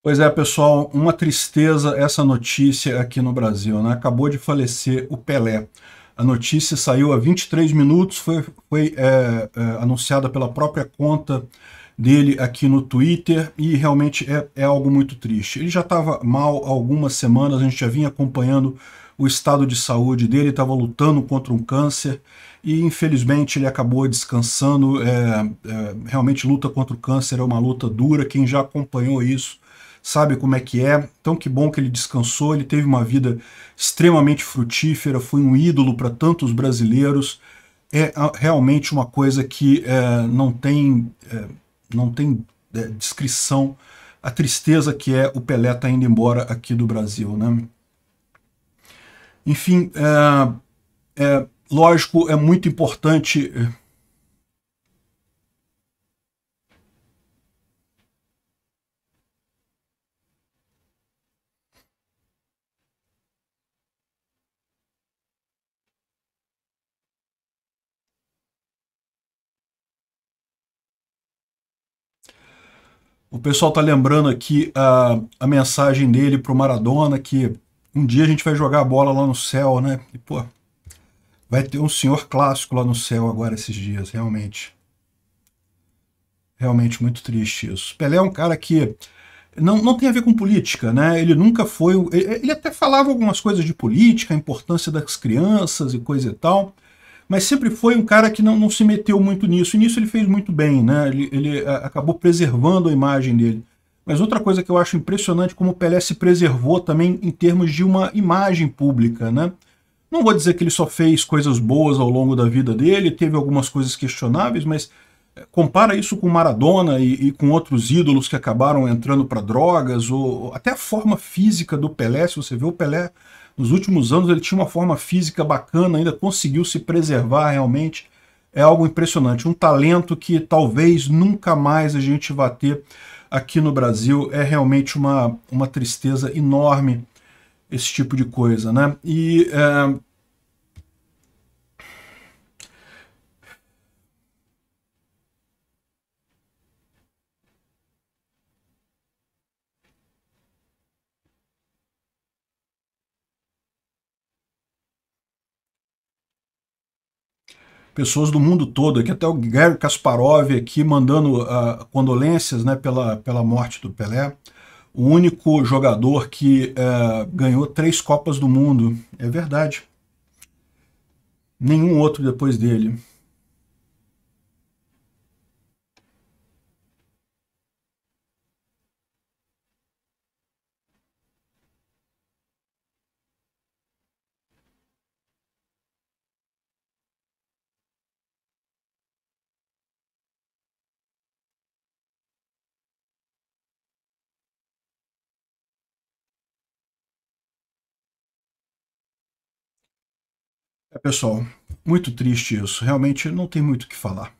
Pois é, pessoal, uma tristeza essa notícia aqui no Brasil, né? Acabou de falecer o Pelé. A notícia saiu há 23 minutos, foi, foi é, é, anunciada pela própria conta dele aqui no Twitter e realmente é, é algo muito triste. Ele já estava mal há algumas semanas, a gente já vinha acompanhando o estado de saúde dele, estava lutando contra um câncer e infelizmente ele acabou descansando. É, é, realmente luta contra o câncer é uma luta dura, quem já acompanhou isso sabe como é que é. Então que bom que ele descansou, ele teve uma vida extremamente frutífera, foi um ídolo para tantos brasileiros. É realmente uma coisa que é, não tem, é, não tem é, descrição a tristeza que é o Pelé tá indo embora aqui do Brasil, né? Enfim, é, é, lógico, é muito importante O pessoal tá lembrando aqui a, a mensagem dele pro Maradona que um dia a gente vai jogar a bola lá no céu, né? E, pô, vai ter um senhor clássico lá no céu agora esses dias, realmente. Realmente muito triste isso. Pelé é um cara que não, não tem a ver com política, né? Ele nunca foi. Ele, ele até falava algumas coisas de política, a importância das crianças e coisa e tal mas sempre foi um cara que não, não se meteu muito nisso. E nisso ele fez muito bem, né? Ele, ele acabou preservando a imagem dele. Mas outra coisa que eu acho impressionante como o Pelé se preservou também em termos de uma imagem pública, né? Não vou dizer que ele só fez coisas boas ao longo da vida dele, teve algumas coisas questionáveis, mas compara isso com Maradona e, e, com outros ídolos que acabaram entrando para drogas, ou até a forma física do Pelé, se você vê o Pelé nos últimos anos, ele tinha uma forma física bacana, ainda conseguiu se preservar realmente, é algo impressionante, um talento que talvez nunca mais a gente vá ter aqui no Brasil, é realmente uma, uma tristeza enorme esse tipo de coisa, né? E é, pessoas do mundo todo, aqui até o Gary Kasparov aqui mandando uh, condolências né, pela, pela morte do Pelé, o único jogador que uh, ganhou três Copas do Mundo. É verdade. Nenhum outro depois dele. É, pessoal, muito triste isso. Realmente não tem muito o que falar.